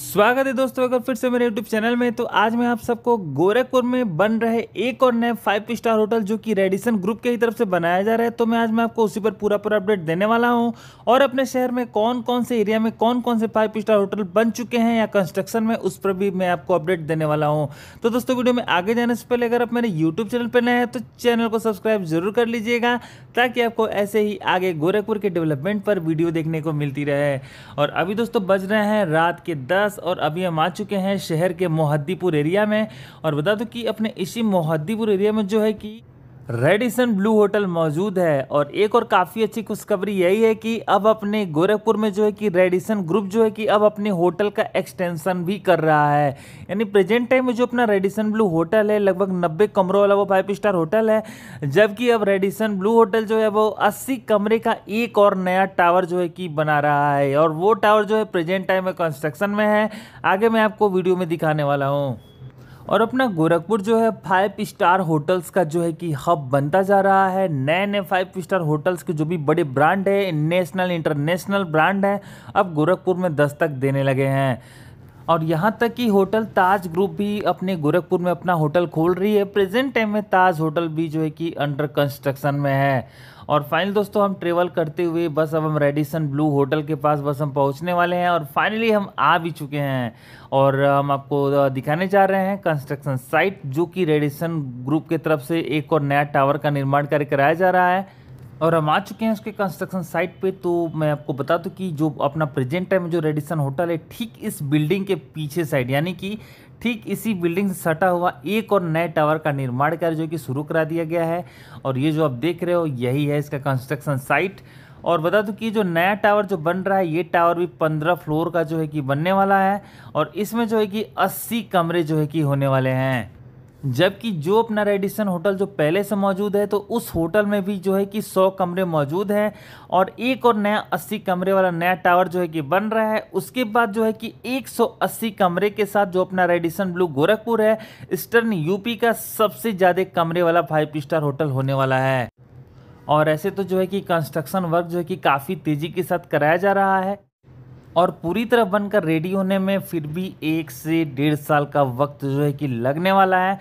स्वागत है दोस्तों अगर फिर से मेरे यूट्यूब चैनल में तो आज मैं आप सबको गोरखपुर में बन रहे एक और नए फाइव स्टार होटल जो कि रेडिसन ग्रुप के ही तरफ से बनाया जा रहा है तो मैं आज मैं आपको उसी पर पूरा पूरा अपडेट देने वाला हूं और अपने शहर में कौन कौन से एरिया में कौन कौन से फाइव स्टार होटल बन चुके हैं या कंस्ट्रक्शन में उस पर भी मैं आपको अपडेट देने वाला हूँ तो दोस्तों वीडियो में आगे जाने से पहले अगर आप मेरे यूट्यूब चैनल पर नए हैं तो चैनल को सब्सक्राइब जरूर कर लीजिएगा ताकि आपको ऐसे ही आगे गोरखपुर के डेवलपमेंट पर वीडियो देखने को मिलती रहे और अभी दोस्तों बज रहे हैं रात के दस पास और अभी हम आ चुके हैं शहर के मोहद्दीपुर एरिया में और बता दो कि अपने इसी मोहद्दीपुर एरिया में जो है कि रेडिसन ब्लू होटल मौजूद है और एक और काफ़ी अच्छी खुशखबरी यही है कि अब अपने गोरखपुर में जो है कि रेडिसन ग्रुप जो है कि अब अपने होटल का एक्सटेंशन भी कर रहा है यानी प्रेजेंट टाइम में जो अपना रेडिसन ब्लू होटल है लगभग 90 कमरों वाला वो फाइव स्टार होटल है जबकि अब रेडिसन ब्लू होटल जो है वो अस्सी कमरे का एक और नया टावर जो है कि बना रहा है और वो टावर जो है प्रेजेंट टाइम में कंस्ट्रक्शन में है आगे मैं आपको वीडियो में दिखाने वाला हूँ और अपना गोरखपुर जो है फाइव स्टार होटल्स का जो है कि हब बनता जा रहा है नए नए फाइव स्टार होटल्स के जो भी बड़े ब्रांड है नेशनल इंटरनेशनल ब्रांड है अब गोरखपुर में दस्तक देने लगे हैं और यहाँ तक कि होटल ताज ग्रुप भी अपने गोरखपुर में अपना होटल खोल रही है प्रेजेंट टाइम में ताज होटल भी जो है कि अंडर कंस्ट्रक्शन में है और फाइनल दोस्तों हम ट्रेवल करते हुए बस अब हम रेडिसन ब्लू होटल के पास बस हम पहुँचने वाले हैं और फाइनली हम आ भी चुके हैं और हम आपको दिखाने जा रहे हैं कंस्ट्रक्शन साइट जो कि रेडिसन ग्रुप के तरफ से एक और नया टावर का निर्माण कार्य कराया जा रहा है और हम आ चुके हैं उसके कंस्ट्रक्शन साइट पे तो मैं आपको बता दूं कि जो अपना प्रेजेंट टाइम जो रेडिसन होटल है ठीक इस बिल्डिंग के पीछे साइड यानी कि ठीक इसी बिल्डिंग से सटा हुआ एक और नए टावर का निर्माण कार्य जो कि शुरू करा दिया गया है और ये जो आप देख रहे हो यही है इसका कंस्ट्रक्शन साइट और बता दूं कि जो नया टावर जो बन रहा है ये टावर भी पंद्रह फ्लोर का जो है कि बनने वाला है और इसमें जो है कि अस्सी कमरे जो है कि होने वाले हैं जबकि जो अपना रेडिसन होटल जो पहले से मौजूद है तो उस होटल में भी जो है कि 100 कमरे मौजूद हैं और एक और नया 80 कमरे वाला नया टावर जो है कि बन रहा है उसके बाद जो है कि 180 कमरे के साथ जो अपना रेडिसन ब्लू गोरखपुर है ईस्टर्न यूपी का सबसे ज़्यादा कमरे वाला फाइव स्टार होटल होने वाला है और ऐसे तो जो है कि कंस्ट्रक्शन वर्क जो है कि काफ़ी तेज़ी के साथ कराया जा रहा है और पूरी तरह बनकर रेडी होने में फिर भी एक से डेढ़ साल का वक्त जो है कि लगने वाला है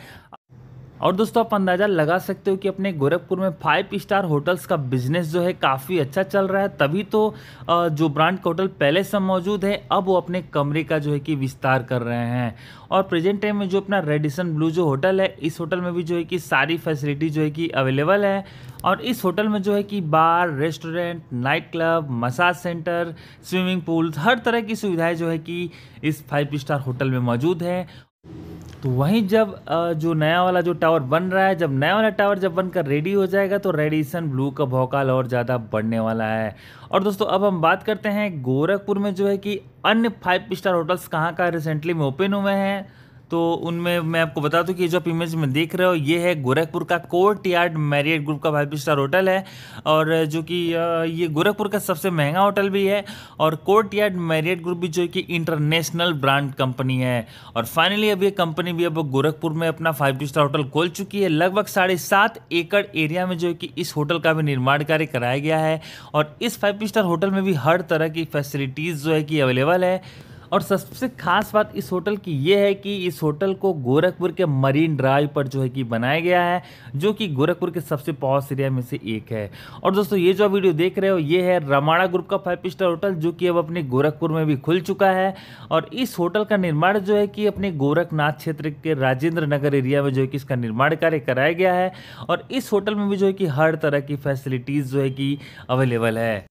और दोस्तों आप अंदाज़ा लगा सकते हो कि अपने गोरखपुर में फाइव स्टार होटल्स का बिजनेस जो है काफ़ी अच्छा चल रहा है तभी तो जो ब्रांड का होटल पहले से मौजूद है अब वो अपने कमरे का जो है कि विस्तार कर रहे हैं और प्रेजेंट टाइम में जो अपना रेडिसन ब्लू जो होटल है इस होटल में भी जो है कि सारी फैसिलिटी जो है कि अवेलेबल है और इस होटल में जो है कि bar restaurant night club massage centre swimming pool हर तरह की सुविधाएं जो है कि इस फाइव स्टार होटल में मौजूद है तो वहीं जब जो नया वाला जो टावर बन रहा है जब नया वाला टावर जब बनकर रेडी हो जाएगा तो रेडिएशन ब्लू का भौकाल और ज़्यादा बढ़ने वाला है और दोस्तों अब हम बात करते हैं गोरखपुर में जो है कि अन्य फाइव स्टार होटल्स कहाँ कहाँ रिसेंटली में ओपन हुए हैं तो उनमें मैं आपको बता दूं कि जो आप इमेज में देख रहे हो ये है गोरखपुर का कोर्ट यार्ड मैरियट ग्रुप का फाइव स्टार होटल है और जो कि ये गोरखपुर का सबसे महंगा होटल भी है और कोर्ट यार्ड मैरियट ग्रुप भी जो कि इंटरनेशनल ब्रांड कंपनी है और फाइनली अब ये कंपनी भी अब गोरखपुर में अपना फाइव स्टार होटल खोल चुकी है लगभग साढ़े सात एकड़ एरिया में जो कि इस होटल का भी निर्माण कार्य कराया गया है और इस फाइव स्टार होटल में भी हर तरह की फैसिलिटीज़ जो है कि अवेलेबल है और सबसे खास बात इस होटल की ये है कि इस होटल को गोरखपुर के मरीन ड्राइव पर जो है कि बनाया गया है जो कि गोरखपुर के सबसे पॉश एरिया में से एक है और दोस्तों ये जो वीडियो देख रहे हो ये है रमाड़ा ग्रुप का फाइव स्टार होटल जो कि अब अपने गोरखपुर में भी खुल चुका है और इस होटल का निर्माण जो है कि अपने गोरखनाथ क्षेत्र के राजेंद्र नगर एरिया में जो है कि इसका निर्माण कार्य कराया गया है और इस होटल में भी जो है कि हर तरह की फैसिलिटीज़ जो है कि अवेलेबल है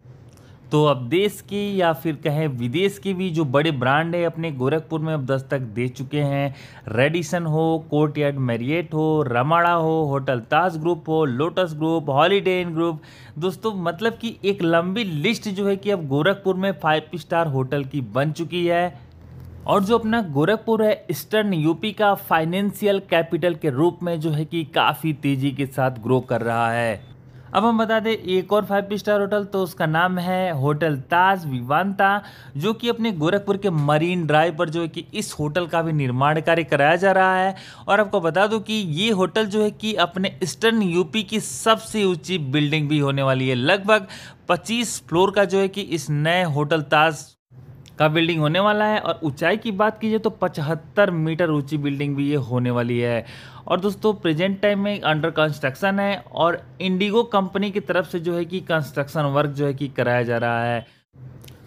तो अब देश के या फिर कहें विदेश के भी जो बड़े ब्रांड है अपने गोरखपुर में अब दस्तक दे चुके हैं रेडिसन हो कोर्ट यार्ड मेरिएट हो रमाड़ा हो होटल ताज ग्रुप हो Lotus group Holiday Inn group दोस्तों मतलब कि एक लंबी लिस्ट जो है कि अब गोरखपुर में फाइव स्टार होटल की बन चुकी है और जो अपना गोरखपुर है ईस्टर्न यूपी का फाइनेंशियल कैपिटल के रूप में जो है कि काफ़ी तेज़ी के साथ ग्रो कर रहा है अब हम बता दें एक और फाइव स्टार होटल तो उसका नाम है होटल ताज विवानता जो कि अपने गोरखपुर के मरीन ड्राइव पर जो है कि इस होटल का भी निर्माण कार्य कराया जा रहा है और आपको बता दूं कि ये होटल जो है कि अपने ईस्टर्न यूपी की सबसे ऊंची बिल्डिंग भी होने वाली है लगभग 25 फ्लोर का जो है कि इस नए होटल ताज का बिल्डिंग होने वाला है और ऊंचाई की बात कीजिए तो पचहत्तर मीटर ऊंची बिल्डिंग भी ये होने वाली है और दोस्तों प्रेजेंट टाइम में अंडर कंस्ट्रक्शन है और इंडिगो कंपनी की तरफ से जो है कि कंस्ट्रक्शन वर्क जो है कि कराया जा रहा है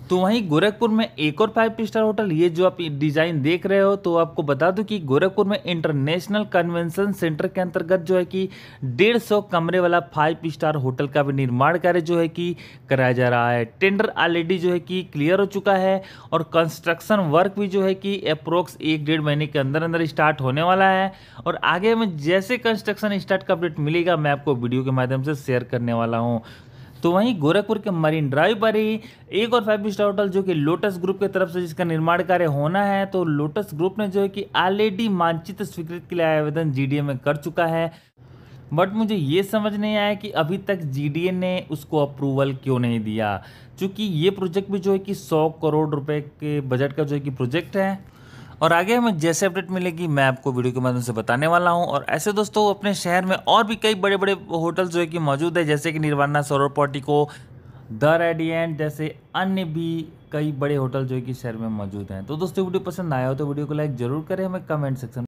तो वहीं गोरखपुर में एक और फाइव स्टार होटल ये जो आप डिज़ाइन देख रहे हो तो आपको बता दूं कि गोरखपुर में इंटरनेशनल कन्वेंशन सेंटर के अंतर्गत जो है कि डेढ़ सौ कमरे वाला फाइव स्टार होटल का भी निर्माण कार्य जो है कि कराया जा रहा है टेंडर ऑलरेडी जो है कि क्लियर हो चुका है और कंस्ट्रक्शन वर्क भी जो है कि अप्रोक्स एक डेढ़ महीने के अंदर अंदर स्टार्ट होने वाला है और आगे में जैसे कंस्ट्रक्शन स्टार्ट का अपडेट मिलेगा मैं आपको वीडियो के माध्यम से शेयर करने वाला हूँ तो वहीं गोरखपुर के मरीन ड्राइव पर ही एक और फाइव स्टार होटल जो कि लोटस ग्रुप की तरफ से जिसका निर्माण कार्य होना है तो लोटस ग्रुप ने जो है कि ऑलरेडी मानचित्र स्वीकृत के लिए आवेदन जी में कर चुका है बट मुझे ये समझ नहीं आया कि अभी तक जी ने उसको अप्रूवल क्यों नहीं दिया क्योंकि ये प्रोजेक्ट भी जो है कि सौ करोड़ रुपए के बजट का जो है कि प्रोजेक्ट है और आगे हमें जैसे अपडेट मिलेगी मैं आपको वीडियो के माध्यम से बताने वाला हूँ और ऐसे दोस्तों अपने शहर में और भी कई बड़े बड़े होटल जो है कि मौजूद है जैसे कि निर्वाणा सरोवर पोर्टिको द रेडियन जैसे अन्य भी कई बड़े होटल जो है कि शहर में मौजूद हैं तो दोस्तों वीडियो पसंद आया हो तो वीडियो को लाइक जरूर करें हमें कमेंट सेक्शन